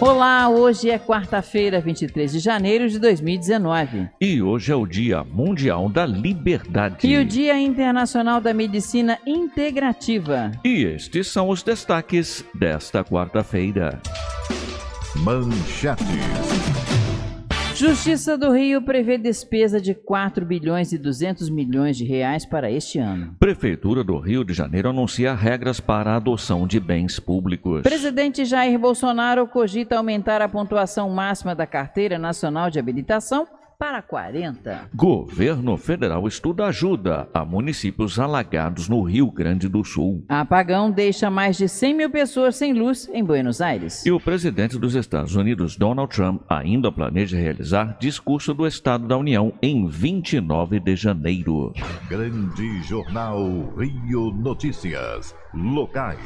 Olá, hoje é quarta-feira, 23 de janeiro de 2019. E hoje é o Dia Mundial da Liberdade. E o Dia Internacional da Medicina Integrativa. E estes são os destaques desta quarta-feira. Manchetes. Justiça do Rio prevê despesa de 4 bilhões e 200 milhões de reais para este ano. Prefeitura do Rio de Janeiro anuncia regras para a adoção de bens públicos. Presidente Jair Bolsonaro cogita aumentar a pontuação máxima da Carteira Nacional de Habilitação para 40. Governo federal estuda ajuda a municípios alagados no Rio Grande do Sul. Apagão deixa mais de 100 mil pessoas sem luz em Buenos Aires. E o presidente dos Estados Unidos, Donald Trump, ainda planeja realizar discurso do Estado da União em 29 de janeiro. Grande Jornal Rio Notícias. Locais.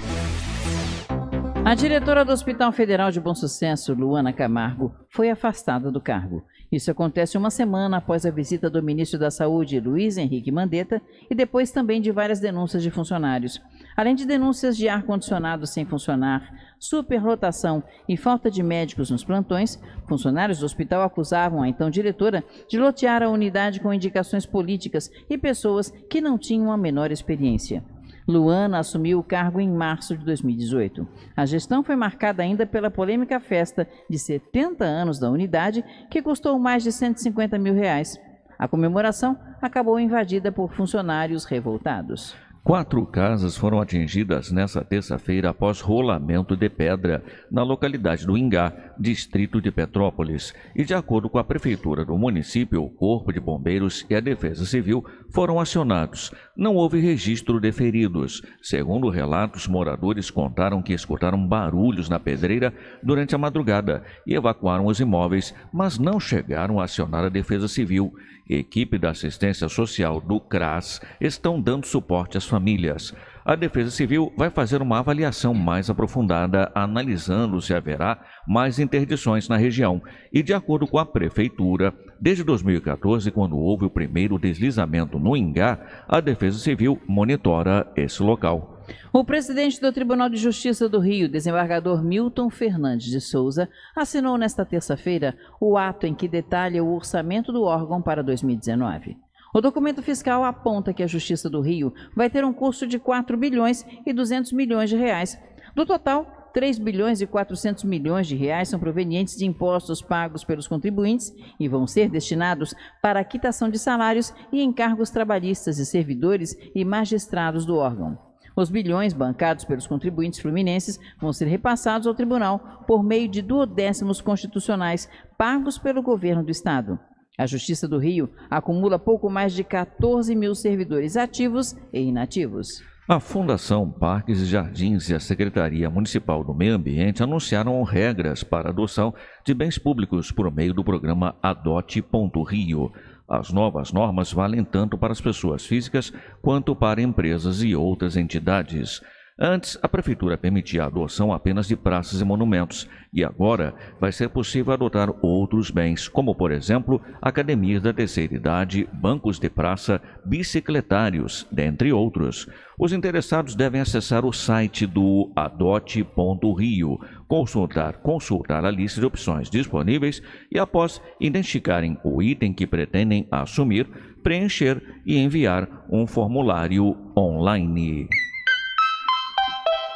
A diretora do Hospital Federal de Bom Sucesso, Luana Camargo, foi afastada do cargo. Isso acontece uma semana após a visita do ministro da Saúde, Luiz Henrique Mandetta, e depois também de várias denúncias de funcionários. Além de denúncias de ar-condicionado sem funcionar, superlotação e falta de médicos nos plantões, funcionários do hospital acusavam a então diretora de lotear a unidade com indicações políticas e pessoas que não tinham a menor experiência. Luana assumiu o cargo em março de 2018. A gestão foi marcada ainda pela polêmica festa de 70 anos da unidade, que custou mais de 150 mil reais. A comemoração acabou invadida por funcionários revoltados. Quatro casas foram atingidas nesta terça-feira após rolamento de pedra na localidade do Ingá, distrito de Petrópolis. E de acordo com a prefeitura do município, o Corpo de Bombeiros e a Defesa Civil foram acionados. Não houve registro de feridos. Segundo relatos, moradores contaram que escutaram barulhos na pedreira durante a madrugada e evacuaram os imóveis, mas não chegaram a acionar a Defesa Civil e equipe da assistência social do CRAS estão dando suporte às famílias. A Defesa Civil vai fazer uma avaliação mais aprofundada, analisando se haverá mais interdições na região. E, de acordo com a Prefeitura, desde 2014, quando houve o primeiro deslizamento no Ingá, a Defesa Civil monitora esse local. O presidente do Tribunal de Justiça do Rio, desembargador Milton Fernandes de Souza, assinou nesta terça-feira o ato em que detalha o orçamento do órgão para 2019. O documento fiscal aponta que a Justiça do Rio vai ter um custo de 4 bilhões e 200 milhões de reais. Do total, 3 bilhões e 400 milhões de reais são provenientes de impostos pagos pelos contribuintes e vão ser destinados para a quitação de salários e encargos trabalhistas de servidores e magistrados do órgão. Os bilhões bancados pelos contribuintes fluminenses vão ser repassados ao tribunal por meio de duodécimos constitucionais pagos pelo governo do estado. A Justiça do Rio acumula pouco mais de 14 mil servidores ativos e inativos. A Fundação Parques e Jardins e a Secretaria Municipal do Meio Ambiente anunciaram regras para adoção de bens públicos por meio do programa Adote.Rio. As novas normas valem tanto para as pessoas físicas quanto para empresas e outras entidades. Antes, a prefeitura permitia a adoção apenas de praças e monumentos, e agora vai ser possível adotar outros bens, como, por exemplo, academias da terceira idade, bancos de praça, bicicletários, dentre outros. Os interessados devem acessar o site do adote.rio, consultar, consultar a lista de opções disponíveis e, após identificarem o item que pretendem assumir, preencher e enviar um formulário online.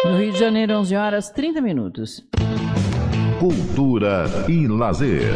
No Rio de Janeiro, 11 horas 30 minutos. Cultura e lazer.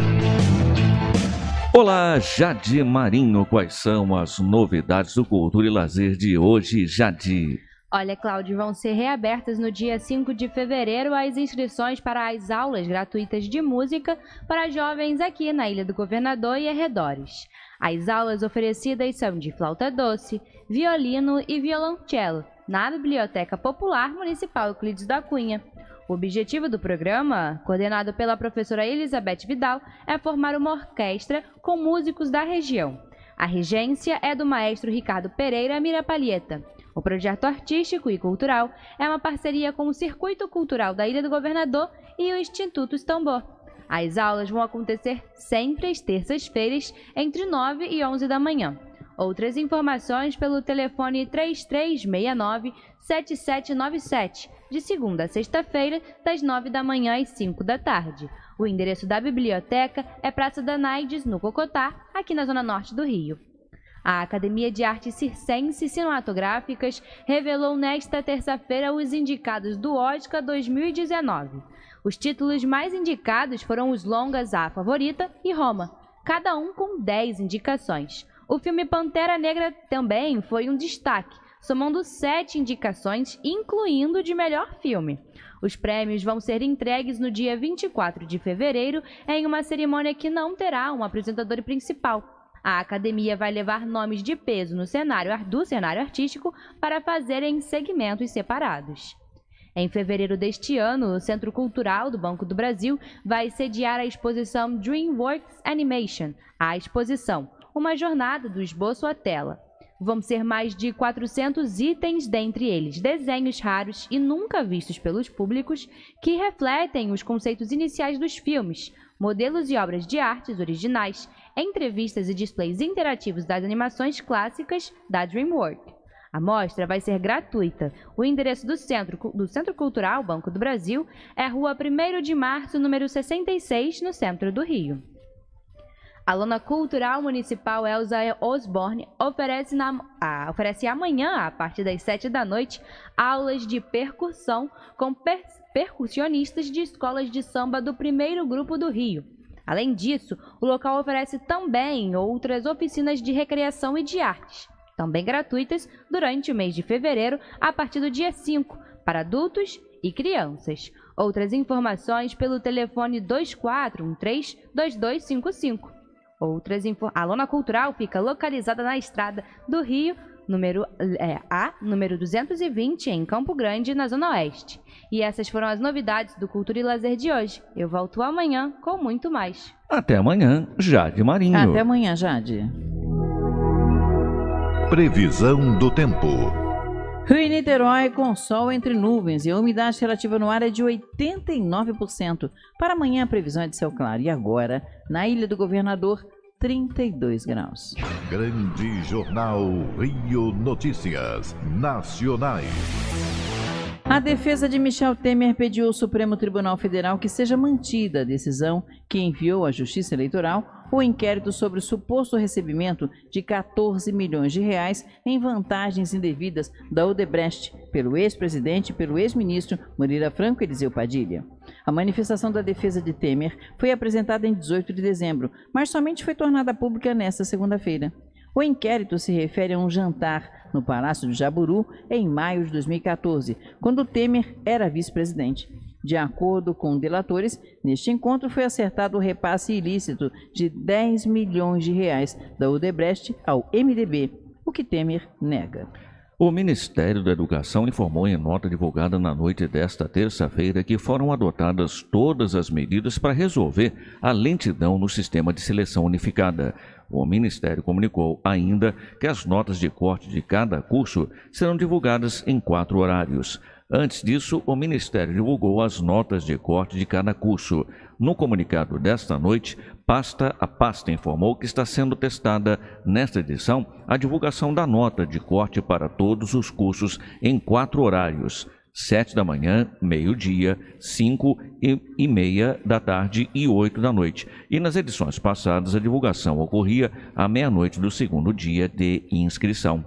Olá, Jade Marinho, quais são as novidades do Cultura e Lazer de hoje, Jade? Olha, Cláudio, vão ser reabertas no dia 5 de fevereiro as inscrições para as aulas gratuitas de música para jovens aqui na Ilha do Governador e arredores. As aulas oferecidas são de flauta doce, violino e violoncelo, na Biblioteca Popular Municipal Euclides da Cunha. O objetivo do programa, coordenado pela professora Elizabeth Vidal, é formar uma orquestra com músicos da região. A regência é do maestro Ricardo Pereira Mirapalheta. O projeto artístico e cultural é uma parceria com o Circuito Cultural da Ilha do Governador e o Instituto Estambor. As aulas vão acontecer sempre às terças-feiras, entre 9 e 11 da manhã. Outras informações pelo telefone 3369-7797, de segunda a sexta-feira, das 9 da manhã às 5 da tarde. O endereço da biblioteca é Praça da Naides, no Cocotá, aqui na zona norte do Rio. A Academia de Artes Circense Cinematográficas revelou nesta terça-feira os indicados do Oscar 2019. Os títulos mais indicados foram os longas A Favorita e Roma, cada um com 10 indicações. O filme Pantera Negra também foi um destaque, somando sete indicações, incluindo de melhor filme. Os prêmios vão ser entregues no dia 24 de fevereiro, em uma cerimônia que não terá um apresentador principal, a academia vai levar nomes de peso no cenário do cenário artístico para fazerem segmentos separados. Em fevereiro deste ano, o Centro Cultural do Banco do Brasil vai sediar a exposição DreamWorks Animation. A exposição uma jornada do esboço à tela. Vão ser mais de 400 itens, dentre eles desenhos raros e nunca vistos pelos públicos, que refletem os conceitos iniciais dos filmes, modelos e obras de artes originais, entrevistas e displays interativos das animações clássicas da DreamWorks. A mostra vai ser gratuita. O endereço do Centro, do centro Cultural Banco do Brasil é Rua 1 de Março, número 66, no centro do Rio. A Lona Cultural Municipal Elza Osborne oferece, na, ah, oferece amanhã, a partir das 7 da noite, aulas de percussão com per, percussionistas de escolas de samba do primeiro grupo do Rio. Além disso, o local oferece também outras oficinas de recreação e de artes, também gratuitas, durante o mês de fevereiro, a partir do dia 5, para adultos e crianças. Outras informações pelo telefone 2413 2255. Outras A lona cultural fica localizada na estrada do Rio, número é, A, número 220, em Campo Grande, na Zona Oeste. E essas foram as novidades do Cultura e Lazer de hoje. Eu volto amanhã com muito mais. Até amanhã, Jade Marinho. Até amanhã, Jade. Previsão do tempo. Rio e Niterói com sol entre nuvens e a umidade relativa no ar é de 89%. Para amanhã a previsão é de céu claro. E agora, na Ilha do Governador, 32 graus. Grande Jornal Rio Notícias Nacionais. A defesa de Michel Temer pediu ao Supremo Tribunal Federal que seja mantida a decisão que enviou à Justiça Eleitoral o inquérito sobre o suposto recebimento de 14 milhões de reais em vantagens indevidas da Odebrecht pelo ex-presidente e pelo ex-ministro Murira Franco e Eliseu Padilha. A manifestação da defesa de Temer foi apresentada em 18 de dezembro, mas somente foi tornada pública nesta segunda-feira. O inquérito se refere a um jantar no Palácio do Jaburu em maio de 2014, quando Temer era vice-presidente. De acordo com delatores, neste encontro foi acertado o repasse ilícito de 10 milhões de reais da Odebrecht ao MDB, o que Temer nega. O Ministério da Educação informou em nota divulgada na noite desta terça-feira que foram adotadas todas as medidas para resolver a lentidão no sistema de seleção unificada. O Ministério comunicou ainda que as notas de corte de cada curso serão divulgadas em quatro horários. Antes disso, o Ministério divulgou as notas de corte de cada curso. No comunicado desta noite, pasta a pasta informou que está sendo testada nesta edição a divulgação da nota de corte para todos os cursos em quatro horários: 7 da manhã, meio-dia, 5 e meia da tarde e 8 da noite. E nas edições passadas, a divulgação ocorria à meia-noite do segundo dia de inscrição.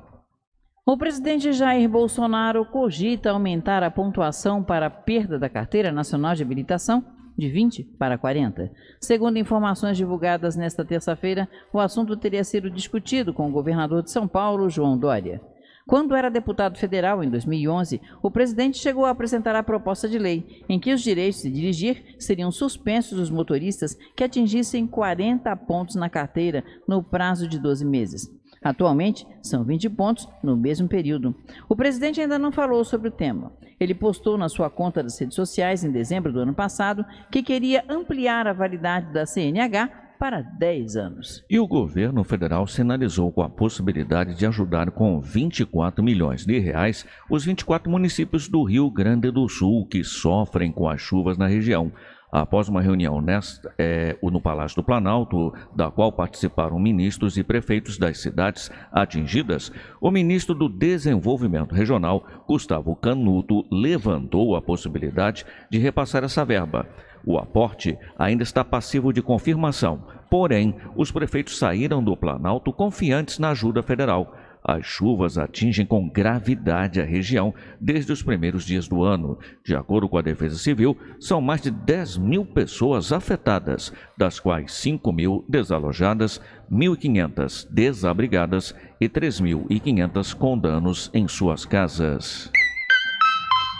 O presidente Jair Bolsonaro cogita aumentar a pontuação para a perda da carteira nacional de habilitação de 20 para 40. Segundo informações divulgadas nesta terça-feira, o assunto teria sido discutido com o governador de São Paulo, João Dória. Quando era deputado federal, em 2011, o presidente chegou a apresentar a proposta de lei em que os direitos de dirigir seriam suspensos dos motoristas que atingissem 40 pontos na carteira no prazo de 12 meses. Atualmente, são 20 pontos no mesmo período. O presidente ainda não falou sobre o tema. Ele postou na sua conta das redes sociais, em dezembro do ano passado, que queria ampliar a validade da CNH para 10 anos. E o governo federal sinalizou com a possibilidade de ajudar com 24 milhões de reais os 24 municípios do Rio Grande do Sul que sofrem com as chuvas na região. Após uma reunião nesta, é, no Palácio do Planalto, da qual participaram ministros e prefeitos das cidades atingidas, o ministro do Desenvolvimento Regional, Gustavo Canuto, levantou a possibilidade de repassar essa verba. O aporte ainda está passivo de confirmação, porém, os prefeitos saíram do Planalto confiantes na ajuda federal. As chuvas atingem com gravidade a região desde os primeiros dias do ano. De acordo com a Defesa Civil, são mais de 10 mil pessoas afetadas, das quais 5 mil desalojadas, 1.500 desabrigadas e 3.500 com danos em suas casas.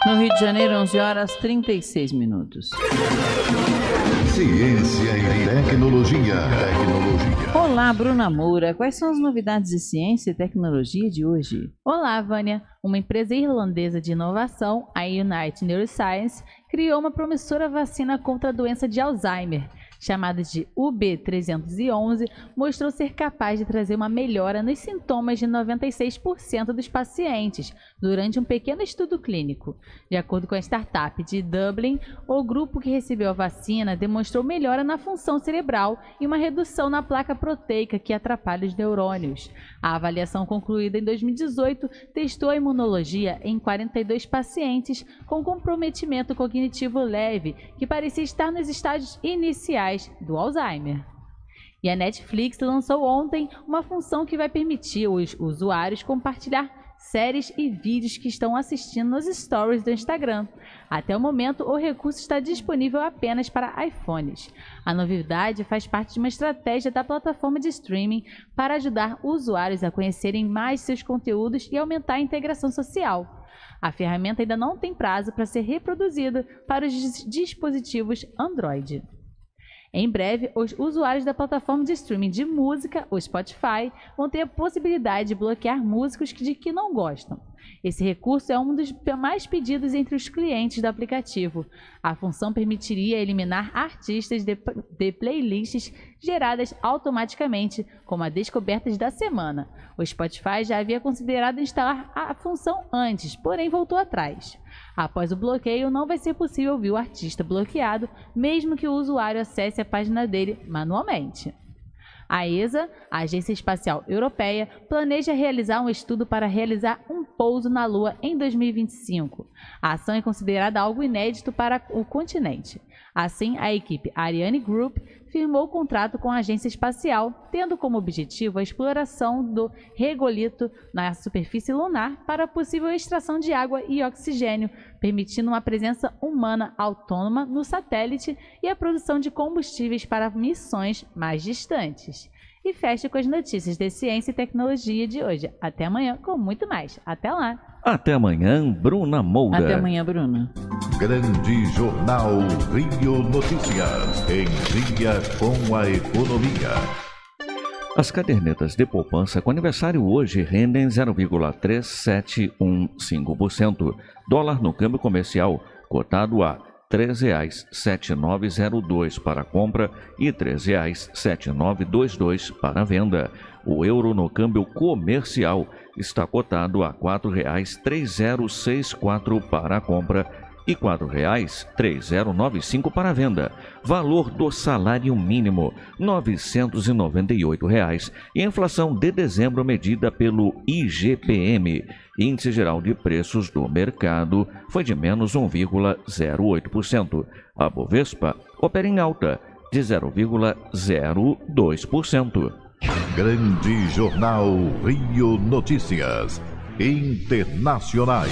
No Rio de Janeiro, 11 horas 36 minutos. Ciência e tecnologia. tecnologia. Olá, Bruna Moura. Quais são as novidades de ciência e tecnologia de hoje? Olá, Vânia. Uma empresa irlandesa de inovação, a Unite Neuroscience, criou uma promissora vacina contra a doença de Alzheimer, chamada de UB311, mostrou ser capaz de trazer uma melhora nos sintomas de 96% dos pacientes durante um pequeno estudo clínico. De acordo com a startup de Dublin, o grupo que recebeu a vacina demonstrou melhora na função cerebral e uma redução na placa proteica que atrapalha os neurônios. A avaliação concluída em 2018 testou a imunologia em 42 pacientes com comprometimento cognitivo leve, que parecia estar nos estágios iniciais sociais do Alzheimer. E a Netflix lançou ontem uma função que vai permitir os usuários compartilhar séries e vídeos que estão assistindo nos stories do Instagram. Até o momento, o recurso está disponível apenas para iPhones. A novidade faz parte de uma estratégia da plataforma de streaming para ajudar usuários a conhecerem mais seus conteúdos e aumentar a integração social. A ferramenta ainda não tem prazo para ser reproduzida para os dispositivos Android. Em breve, os usuários da plataforma de streaming de música, o Spotify, vão ter a possibilidade de bloquear músicos de que não gostam. Esse recurso é um dos mais pedidos entre os clientes do aplicativo. A função permitiria eliminar artistas de, de playlists geradas automaticamente, como a Descobertas da Semana. O Spotify já havia considerado instalar a função antes, porém voltou atrás. Após o bloqueio, não vai ser possível ouvir o artista bloqueado, mesmo que o usuário acesse a página dele manualmente. A ESA, a Agência Espacial Europeia, planeja realizar um estudo para realizar um pouso na Lua em 2025. A ação é considerada algo inédito para o continente. Assim, a equipe Ariane Group firmou contrato com a agência espacial, tendo como objetivo a exploração do regolito na superfície lunar para possível extração de água e oxigênio, permitindo uma presença humana autônoma no satélite e a produção de combustíveis para missões mais distantes e fecho com as notícias de ciência e tecnologia de hoje. Até amanhã com muito mais. Até lá. Até amanhã, Bruna Moura. Até amanhã, Bruna. Grande Jornal Rio Notícias. Em dia com a economia. As cadernetas de poupança com aniversário hoje rendem 0,3715%. Dólar no câmbio comercial, cotado a R$ 3,7902 para compra e R$ 3,7922 para venda. O euro no câmbio comercial está cotado a R$ 4,3064 para compra e R$ 4,3095 para venda. Valor do salário mínimo R$ 998. Reais, e inflação de dezembro medida pelo IGPM, Índice Geral de Preços do Mercado, foi de menos 1,08%. A Bovespa opera em alta de 0,02%. Grande Jornal Rio Notícias Internacionais.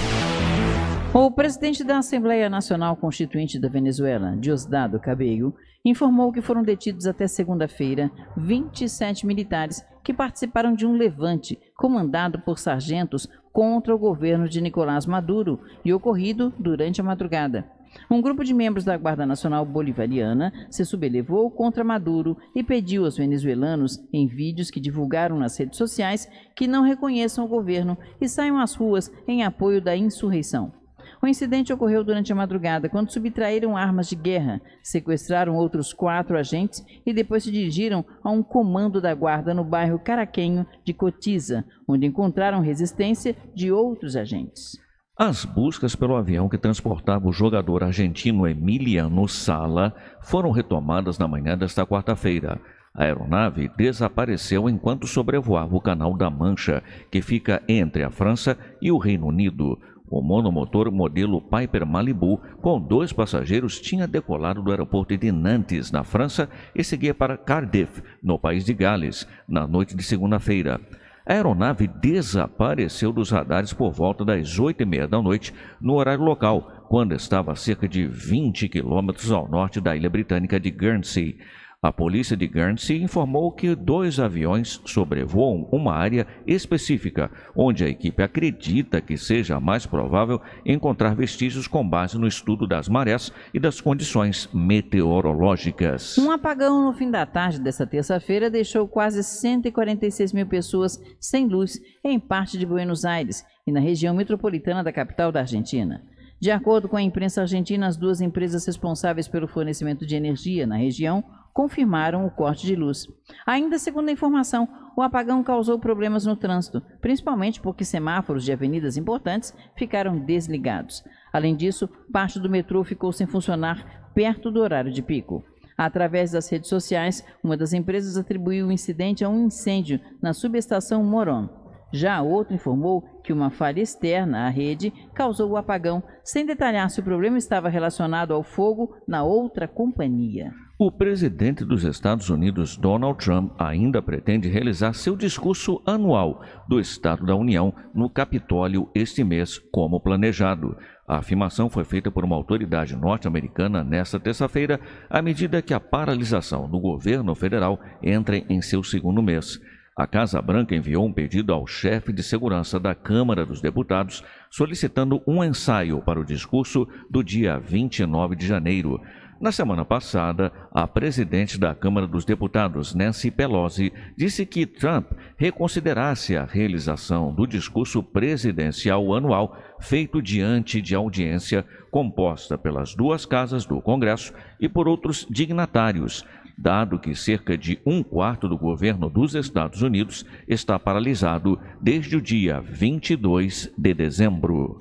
O presidente da Assembleia Nacional Constituinte da Venezuela, Diosdado Cabello, informou que foram detidos até segunda-feira 27 militares que participaram de um levante comandado por sargentos contra o governo de Nicolás Maduro e ocorrido durante a madrugada. Um grupo de membros da Guarda Nacional Bolivariana se sublevou contra Maduro e pediu aos venezuelanos, em vídeos que divulgaram nas redes sociais, que não reconheçam o governo e saiam às ruas em apoio da insurreição. O incidente ocorreu durante a madrugada, quando subtraíram armas de guerra, sequestraram outros quatro agentes e depois se dirigiram a um comando da guarda no bairro caraquenho de Cotiza, onde encontraram resistência de outros agentes. As buscas pelo avião que transportava o jogador argentino Emiliano Sala foram retomadas na manhã desta quarta-feira. A aeronave desapareceu enquanto sobrevoava o Canal da Mancha, que fica entre a França e o Reino Unido. O monomotor modelo Piper Malibu, com dois passageiros, tinha decolado do aeroporto de Nantes, na França, e seguia para Cardiff, no país de Gales, na noite de segunda-feira. A aeronave desapareceu dos radares por volta das 8h30 da noite, no horário local, quando estava a cerca de 20 quilômetros ao norte da ilha britânica de Guernsey. A polícia de Guernsey informou que dois aviões sobrevoam uma área específica, onde a equipe acredita que seja mais provável encontrar vestígios com base no estudo das marés e das condições meteorológicas. Um apagão no fim da tarde desta terça-feira deixou quase 146 mil pessoas sem luz em parte de Buenos Aires e na região metropolitana da capital da Argentina. De acordo com a imprensa argentina, as duas empresas responsáveis pelo fornecimento de energia na região confirmaram o corte de luz. Ainda segundo a informação, o apagão causou problemas no trânsito, principalmente porque semáforos de avenidas importantes ficaram desligados. Além disso, parte do metrô ficou sem funcionar perto do horário de pico. Através das redes sociais, uma das empresas atribuiu o incidente a um incêndio na subestação Moron. Já outro informou que uma falha externa à rede causou o apagão, sem detalhar se o problema estava relacionado ao fogo na outra companhia. O presidente dos Estados Unidos, Donald Trump, ainda pretende realizar seu discurso anual do Estado da União no Capitólio este mês, como planejado. A afirmação foi feita por uma autoridade norte-americana nesta terça-feira, à medida que a paralisação do governo federal entra em seu segundo mês a Casa Branca enviou um pedido ao chefe de segurança da Câmara dos Deputados solicitando um ensaio para o discurso do dia 29 de janeiro. Na semana passada, a presidente da Câmara dos Deputados, Nancy Pelosi, disse que Trump reconsiderasse a realização do discurso presidencial anual feito diante de audiência composta pelas duas casas do Congresso e por outros dignatários dado que cerca de um quarto do governo dos Estados Unidos está paralisado desde o dia 22 de dezembro.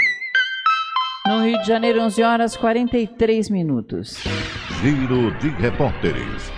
No Rio de Janeiro, 11 horas 43 minutos. Giro de repórteres.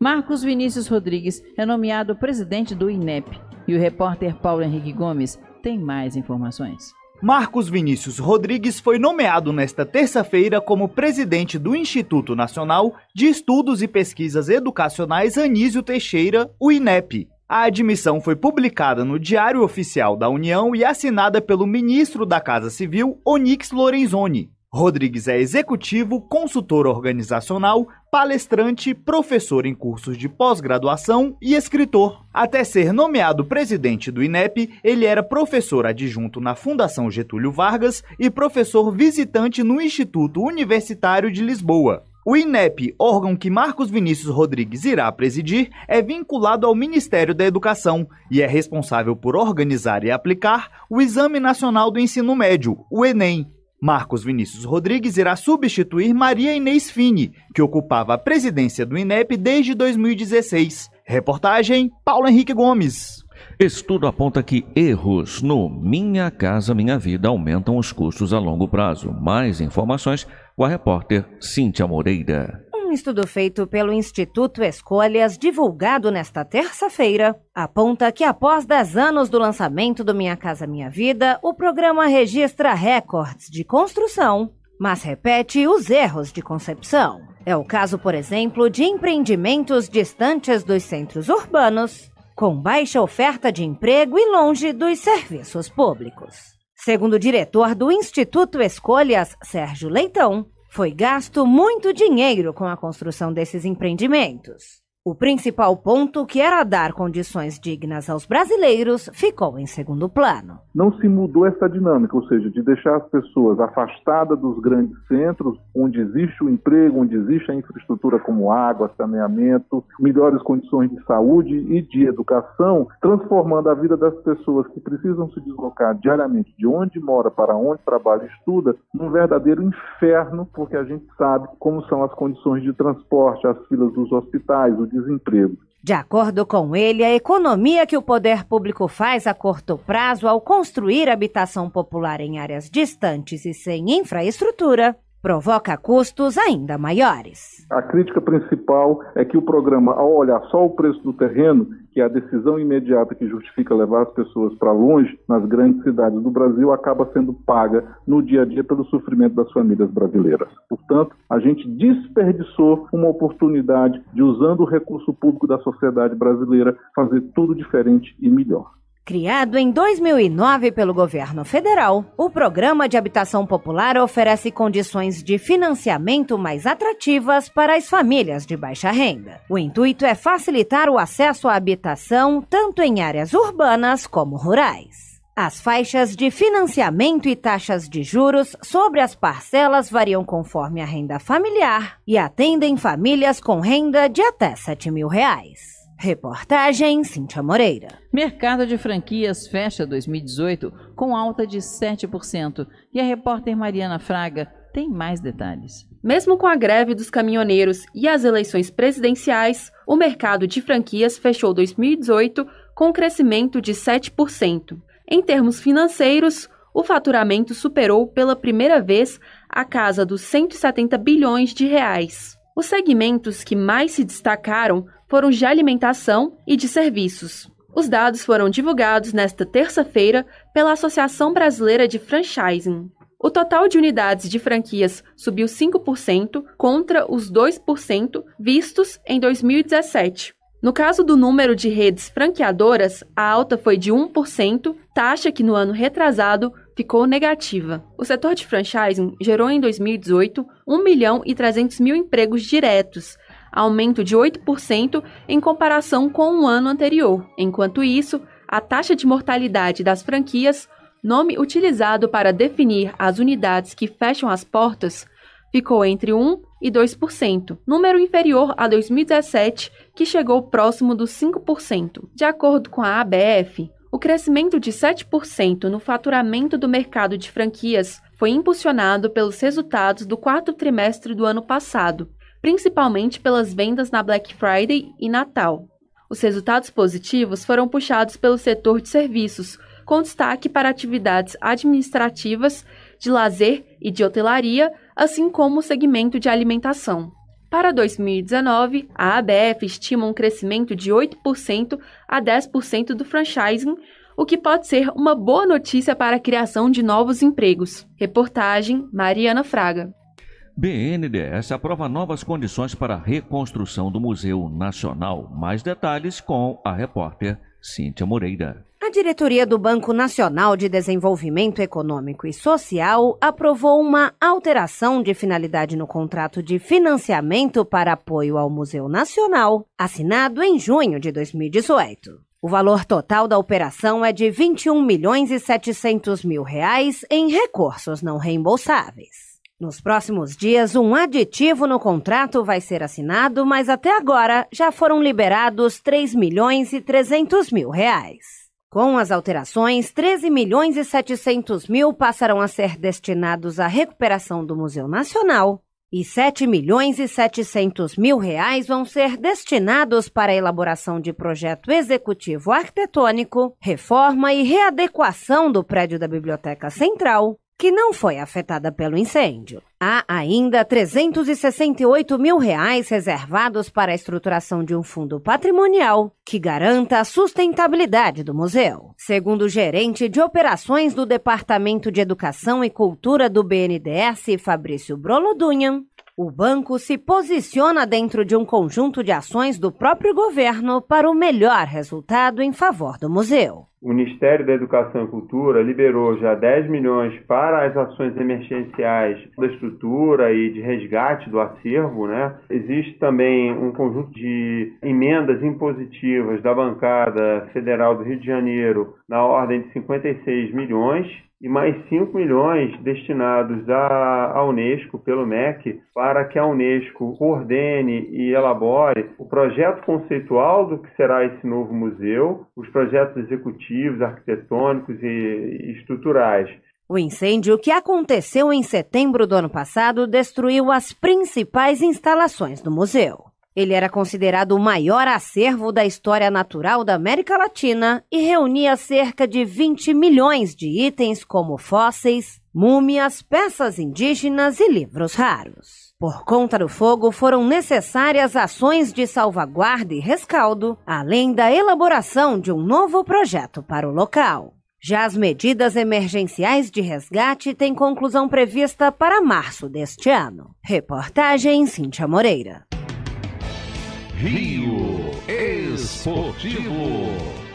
Marcos Vinícius Rodrigues é nomeado presidente do INEP e o repórter Paulo Henrique Gomes tem mais informações. Marcos Vinícius Rodrigues foi nomeado nesta terça-feira como presidente do Instituto Nacional de Estudos e Pesquisas Educacionais Anísio Teixeira, o INEP. A admissão foi publicada no Diário Oficial da União e assinada pelo ministro da Casa Civil, Onix Lorenzoni. Rodrigues é executivo, consultor organizacional, palestrante, professor em cursos de pós-graduação e escritor. Até ser nomeado presidente do INEP, ele era professor adjunto na Fundação Getúlio Vargas e professor visitante no Instituto Universitário de Lisboa. O INEP, órgão que Marcos Vinícius Rodrigues irá presidir, é vinculado ao Ministério da Educação e é responsável por organizar e aplicar o Exame Nacional do Ensino Médio, o Enem, Marcos Vinícius Rodrigues irá substituir Maria Inês Fini, que ocupava a presidência do INEP desde 2016. Reportagem Paulo Henrique Gomes. Estudo aponta que erros no Minha Casa Minha Vida aumentam os custos a longo prazo. Mais informações com a repórter Cíntia Moreira. Um estudo feito pelo Instituto Escolhas, divulgado nesta terça-feira, aponta que após 10 anos do lançamento do Minha Casa Minha Vida, o programa registra recordes de construção, mas repete os erros de concepção. É o caso, por exemplo, de empreendimentos distantes dos centros urbanos, com baixa oferta de emprego e longe dos serviços públicos. Segundo o diretor do Instituto Escolhas, Sérgio Leitão, foi gasto muito dinheiro com a construção desses empreendimentos. O principal ponto, que era dar condições dignas aos brasileiros, ficou em segundo plano. Não se mudou essa dinâmica, ou seja, de deixar as pessoas afastadas dos grandes centros, onde existe o emprego, onde existe a infraestrutura como água, saneamento, melhores condições de saúde e de educação, transformando a vida das pessoas que precisam se deslocar diariamente de onde mora para onde trabalha e estuda num verdadeiro inferno, porque a gente sabe como são as condições de transporte, as filas dos hospitais, o desemprego. De acordo com ele, a economia que o poder público faz a curto prazo ao construir habitação popular em áreas distantes e sem infraestrutura provoca custos ainda maiores. A crítica principal é que o programa, ao olhar só o preço do terreno, que é a decisão imediata que justifica levar as pessoas para longe, nas grandes cidades do Brasil, acaba sendo paga no dia a dia pelo sofrimento das famílias brasileiras. Portanto, a gente desperdiçou uma oportunidade de, usando o recurso público da sociedade brasileira, fazer tudo diferente e melhor. Criado em 2009 pelo governo federal, o Programa de Habitação Popular oferece condições de financiamento mais atrativas para as famílias de baixa renda. O intuito é facilitar o acesso à habitação tanto em áreas urbanas como rurais. As faixas de financiamento e taxas de juros sobre as parcelas variam conforme a renda familiar e atendem famílias com renda de até R$ 7 mil. Reais. Reportagem Cintia Moreira. Mercado de franquias fecha 2018 com alta de 7%. E a repórter Mariana Fraga tem mais detalhes. Mesmo com a greve dos caminhoneiros e as eleições presidenciais, o mercado de franquias fechou 2018 com um crescimento de 7%. Em termos financeiros, o faturamento superou pela primeira vez a casa dos 170 bilhões de reais. Os segmentos que mais se destacaram foram de alimentação e de serviços. Os dados foram divulgados nesta terça-feira pela Associação Brasileira de Franchising. O total de unidades de franquias subiu 5% contra os 2% vistos em 2017. No caso do número de redes franqueadoras, a alta foi de 1%, taxa que no ano retrasado ficou negativa. O setor de franchising gerou em 2018 1 milhão e 300 mil empregos diretos, aumento de 8% em comparação com o ano anterior. Enquanto isso, a taxa de mortalidade das franquias, nome utilizado para definir as unidades que fecham as portas, ficou entre 1 e 2%, número inferior a 2017, que chegou próximo dos 5%. De acordo com a ABF, o crescimento de 7% no faturamento do mercado de franquias foi impulsionado pelos resultados do quarto trimestre do ano passado, principalmente pelas vendas na Black Friday e Natal. Os resultados positivos foram puxados pelo setor de serviços, com destaque para atividades administrativas, de lazer e de hotelaria, assim como o segmento de alimentação. Para 2019, a ABF estima um crescimento de 8% a 10% do franchising, o que pode ser uma boa notícia para a criação de novos empregos. Reportagem Mariana Fraga. BNDES aprova novas condições para a reconstrução do Museu Nacional. Mais detalhes com a repórter Cíntia Moreira. A diretoria do Banco Nacional de Desenvolvimento Econômico e Social aprovou uma alteração de finalidade no contrato de financiamento para apoio ao Museu Nacional, assinado em junho de 2018. O valor total da operação é de 21 milhões e 700 mil reais em recursos não reembolsáveis. Nos próximos dias, um aditivo no contrato vai ser assinado, mas até agora já foram liberados 3 milhões e 300 mil reais. Com as alterações, 13 milhões e 700 mil passarão a ser destinados à recuperação do Museu Nacional e 7 milhões e 700 mil reais vão ser destinados para a elaboração de projeto executivo arquitetônico, reforma e readequação do prédio da Biblioteca Central, que não foi afetada pelo incêndio. Há ainda 368 mil reais reservados para a estruturação de um fundo patrimonial que garanta a sustentabilidade do museu. Segundo o gerente de operações do Departamento de Educação e Cultura do BNDES, Fabrício Brolodunham. O banco se posiciona dentro de um conjunto de ações do próprio governo para o melhor resultado em favor do museu. O Ministério da Educação e Cultura liberou já 10 milhões para as ações emergenciais da estrutura e de resgate do acervo. Né? Existe também um conjunto de emendas impositivas da bancada federal do Rio de Janeiro na ordem de 56 milhões e mais 5 milhões destinados à, Unesco pelo MEC para que a Unesco coordene e elabore o projeto conceitual do que será esse novo museu, os projetos executivos, arquitetônicos e estruturais. O incêndio que aconteceu em setembro do ano passado destruiu as principais instalações do museu. Ele era considerado o maior acervo da história natural da América Latina e reunia cerca de 20 milhões de itens como fósseis, múmias, peças indígenas e livros raros. Por conta do fogo, foram necessárias ações de salvaguarda e rescaldo, além da elaboração de um novo projeto para o local. Já as medidas emergenciais de resgate têm conclusão prevista para março deste ano. Reportagem Cíntia Moreira. Rio Esportivo.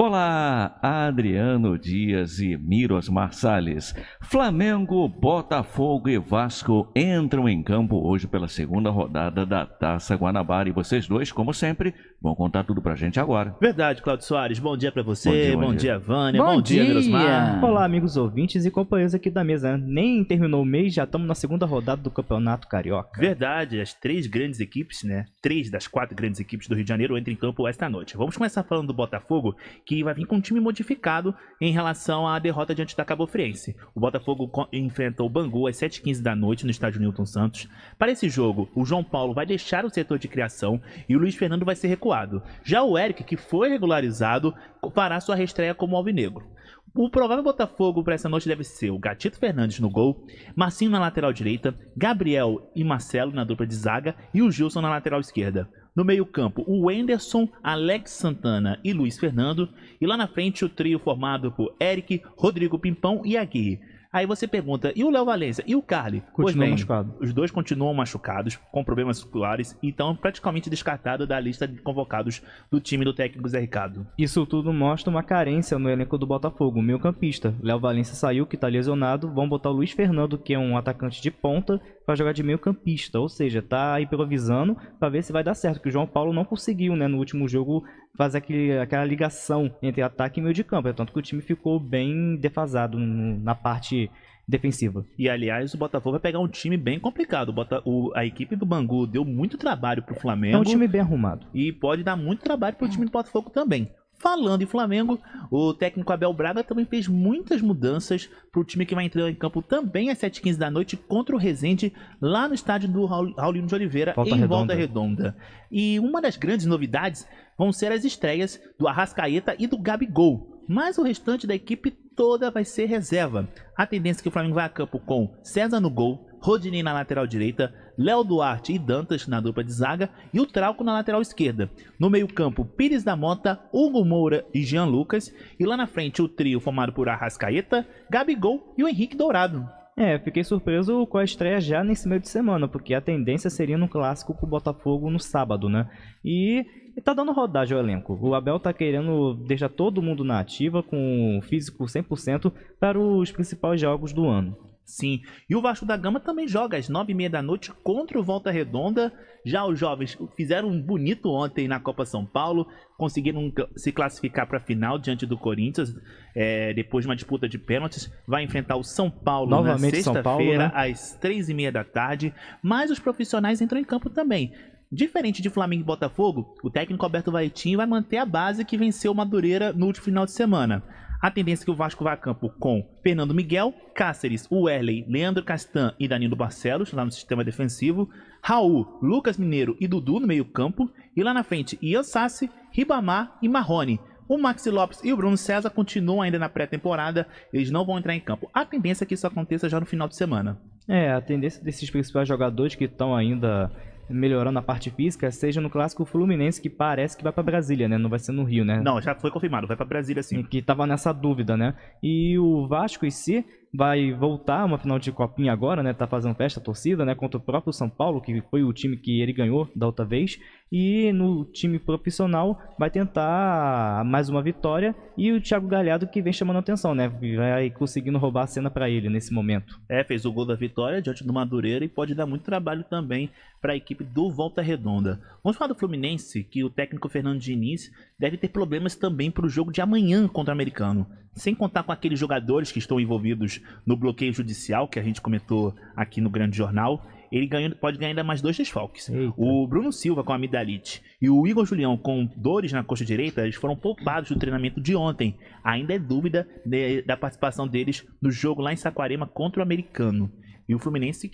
Olá, Adriano Dias e Miros Marsalis. Flamengo, Botafogo e Vasco entram em campo hoje pela segunda rodada da Taça Guanabara. E vocês dois, como sempre, vão contar tudo pra gente agora. Verdade, Claudio Soares. Bom dia pra você, bom dia, bom, bom dia. dia, Vânia, bom, bom dia, dia Mirosmar. Olá, amigos ouvintes e companheiros aqui da mesa. Nem terminou o mês, já estamos na segunda rodada do Campeonato Carioca. Verdade, as três grandes equipes, né? Três das quatro grandes equipes do Rio de Janeiro entram em campo esta noite. Vamos começar falando do Botafogo, que vai vir com um time modificado em relação à derrota diante da Cabo Friense. O Botafogo enfrentou o Bangu às 7h15 da noite no estádio Newton Santos. Para esse jogo, o João Paulo vai deixar o setor de criação e o Luiz Fernando vai ser recuado. Já o Eric, que foi regularizado, fará sua reestreia como alvinegro. O provável Botafogo para essa noite deve ser o Gatito Fernandes no gol, Marcinho na lateral direita, Gabriel e Marcelo na dupla de zaga e o Gilson na lateral esquerda. No meio-campo, o Enderson, Alex Santana e Luiz Fernando. E lá na frente, o trio formado por Eric, Rodrigo Pimpão e Aguirre. Aí você pergunta, e o Léo Valença? E o Carly? Continua machucado. Os dois continuam machucados, com problemas musculares, então praticamente descartado da lista de convocados do time do técnico Zé Ricardo. Isso tudo mostra uma carência no elenco do Botafogo, meio campista. Léo Valença saiu, que tá lesionado, vão botar o Luiz Fernando, que é um atacante de ponta, para jogar de meio campista, ou seja, tá improvisando para ver se vai dar certo, que o João Paulo não conseguiu, né, no último jogo fazer aquele, aquela ligação entre ataque e meio de campo. É tanto que o time ficou bem defasado na parte defensiva. E aliás, o Botafogo vai pegar um time bem complicado. O Bota... o... A equipe do Bangu deu muito trabalho pro Flamengo. É um time bem arrumado. E pode dar muito trabalho pro é. time do Botafogo também. Falando em Flamengo, o técnico Abel Braga também fez muitas mudanças para o time que vai entrar em campo também às 7h15 da noite contra o Rezende, lá no estádio do Raulino de Oliveira, Volta em Redonda. Volta Redonda. E uma das grandes novidades vão ser as estreias do Arrascaeta e do Gabigol, mas o restante da equipe toda vai ser reserva. A tendência é que o Flamengo vai a campo com César no gol, Rodinei na lateral direita, Léo Duarte e Dantas na dupla de zaga e o Trauco na lateral esquerda. No meio-campo, Pires da Mota, Hugo Moura e Jean Lucas. E lá na frente, o trio formado por Arrascaeta, Gabigol e o Henrique Dourado. É, fiquei surpreso com a estreia já nesse meio de semana, porque a tendência seria no clássico com o Botafogo no sábado, né? E tá dando rodagem o elenco. O Abel tá querendo deixar todo mundo na ativa com o físico 100% para os principais jogos do ano. Sim. E o Vasco da Gama também joga às nove e meia da noite contra o Volta Redonda. Já os jovens fizeram um bonito ontem na Copa São Paulo, conseguiram se classificar para a final diante do Corinthians, é, depois de uma disputa de pênaltis. Vai enfrentar o São Paulo Novamente na sexta-feira, né? às três e meia da tarde. Mas os profissionais entram em campo também. Diferente de Flamengo e Botafogo, o técnico Alberto Valentim vai manter a base que venceu o Madureira no último final de semana. A tendência é que o Vasco vá a campo com Fernando Miguel, Cáceres, Werley, Leandro Castan e Danilo Barcelos lá no sistema defensivo, Raul, Lucas Mineiro e Dudu no meio-campo, e lá na frente Ian Sassi, Ribamar e Marrone. O Maxi Lopes e o Bruno César continuam ainda na pré-temporada, eles não vão entrar em campo. A tendência é que isso aconteça já no final de semana. É, a tendência desses principais jogadores que estão ainda melhorando a parte física, seja no clássico Fluminense, que parece que vai para Brasília, né? Não vai ser no Rio, né? Não, já foi confirmado, vai para Brasília sim. Que tava nessa dúvida, né? E o Vasco em si vai voltar uma final de copinha agora, né? Tá fazendo festa, torcida, né? Contra o próprio São Paulo, que foi o time que ele ganhou da outra vez. E no time profissional vai tentar mais uma vitória. E o Thiago Galhardo que vem chamando atenção, né? Vai conseguindo roubar a cena para ele nesse momento. É, fez o gol da vitória diante do Madureira e pode dar muito trabalho também para a equipe do Volta Redonda. Vamos falar do Fluminense, que o técnico Fernando Diniz deve ter problemas também para o jogo de amanhã contra o Americano. Sem contar com aqueles jogadores que estão envolvidos no bloqueio judicial, que a gente comentou aqui no Grande Jornal, ele ganha, pode ganhar ainda mais dois desfalques. Eita. O Bruno Silva com a amidalite e o Igor Julião com dores na coxa direita, eles foram poupados do treinamento de ontem. Ainda é dúvida de, né, da participação deles no jogo lá em Saquarema contra o americano. E o Fluminense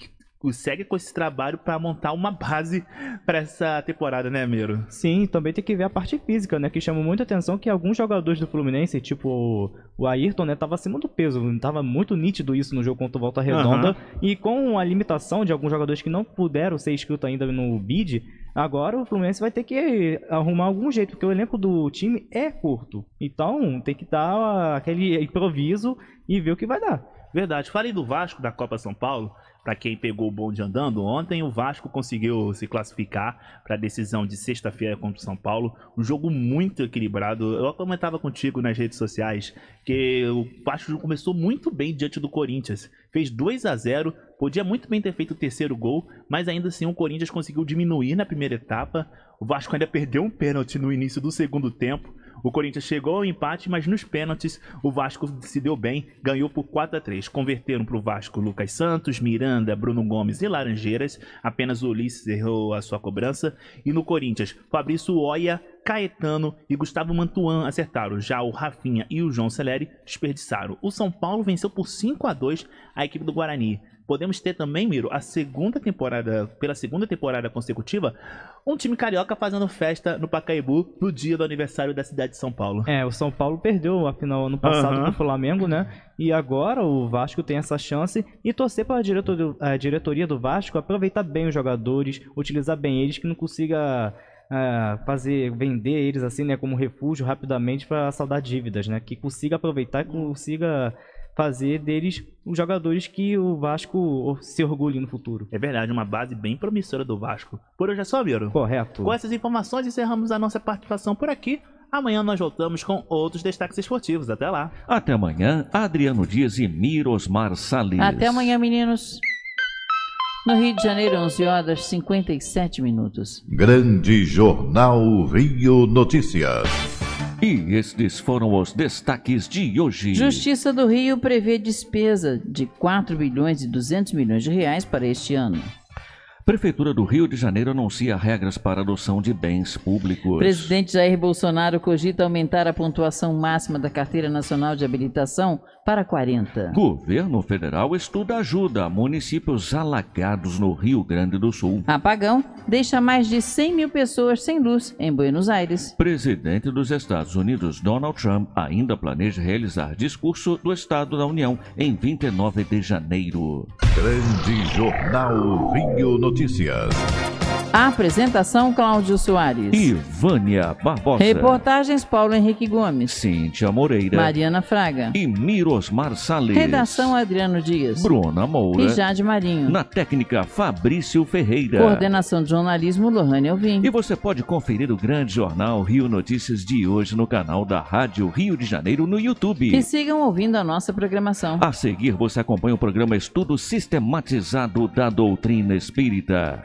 segue com esse trabalho para montar uma base para essa temporada, né, Miro? Sim, também tem que ver a parte física, né, que chama muita atenção que alguns jogadores do Fluminense, tipo o Ayrton, né, tava acima do peso, tava muito nítido isso no jogo contra o Volta Redonda, uhum. e com a limitação de alguns jogadores que não puderam ser inscritos ainda no bid, agora o Fluminense vai ter que arrumar algum jeito, porque o elenco do time é curto. Então, tem que dar aquele improviso e ver o que vai dar. Verdade. Falei do Vasco da Copa São Paulo. Para quem pegou o bonde andando, ontem o Vasco conseguiu se classificar para a decisão de sexta-feira contra o São Paulo. Um jogo muito equilibrado. Eu comentava contigo nas redes sociais que o Vasco começou muito bem diante do Corinthians. Fez 2 a 0 podia muito bem ter feito o terceiro gol, mas ainda assim o Corinthians conseguiu diminuir na primeira etapa. O Vasco ainda perdeu um pênalti no início do segundo tempo. O Corinthians chegou ao empate, mas nos pênaltis o Vasco se deu bem, ganhou por 4 a 3. Converteram para o Vasco Lucas Santos, Miranda Miranda, Bruno Gomes e Laranjeiras. Apenas o Ulisses errou a sua cobrança. E no Corinthians, Fabrício Oia, Caetano e Gustavo Mantuan acertaram. Já o Rafinha e o João Celere desperdiçaram. O São Paulo venceu por 5 a 2 a equipe do Guarani podemos ter também, Miro, a segunda temporada, pela segunda temporada consecutiva, um time carioca fazendo festa no Pacaembu no dia do aniversário da cidade de São Paulo. É, o São Paulo perdeu a final ano passado uhum. pro Flamengo, né? E agora o Vasco tem essa chance e torcer para a diretoria do Vasco aproveitar bem os jogadores, utilizar bem eles, que não consiga é, fazer vender eles assim, né, como refúgio rapidamente para saldar dívidas, né, que consiga aproveitar e consiga fazer deles os jogadores que o Vasco se orgulhe no futuro. É verdade, uma base bem promissora do Vasco. Por hoje é só, Miro? Correto. Com essas informações, encerramos a nossa participação por aqui. Amanhã nós voltamos com outros destaques esportivos. Até lá. Até amanhã, Adriano Dias e Mirosmar Salles. Até amanhã, meninos. No Rio de Janeiro, 11 horas 57 minutos. Grande Jornal Rio Notícias. E estes foram os destaques de hoje. Justiça do Rio prevê despesa de 4 bilhões e 200 milhões de reais para este ano. Prefeitura do Rio de Janeiro anuncia regras para adoção de bens públicos. Presidente Jair Bolsonaro cogita aumentar a pontuação máxima da Carteira Nacional de Habilitação para 40. Governo federal estuda ajuda a municípios alagados no Rio Grande do Sul. Apagão deixa mais de 100 mil pessoas sem luz em Buenos Aires. Presidente dos Estados Unidos, Donald Trump, ainda planeja realizar discurso do Estado da União em 29 de janeiro. Grande Jornal Rio Notícias. Apresentação Cláudio Soares. E Vânia Barbosa. Reportagens Paulo Henrique Gomes. Cíntia Moreira. Mariana Fraga. E Mirosmar Salles. Redação Adriano Dias. Bruna Moura. E Jade Marinho. Na técnica Fabrício Ferreira. Coordenação de jornalismo Lohane Alvim. E você pode conferir o grande jornal Rio Notícias de hoje no canal da Rádio Rio de Janeiro no YouTube. E sigam ouvindo a nossa programação. A seguir você acompanha o programa Estudo Sistematizado da Doutrina Espírita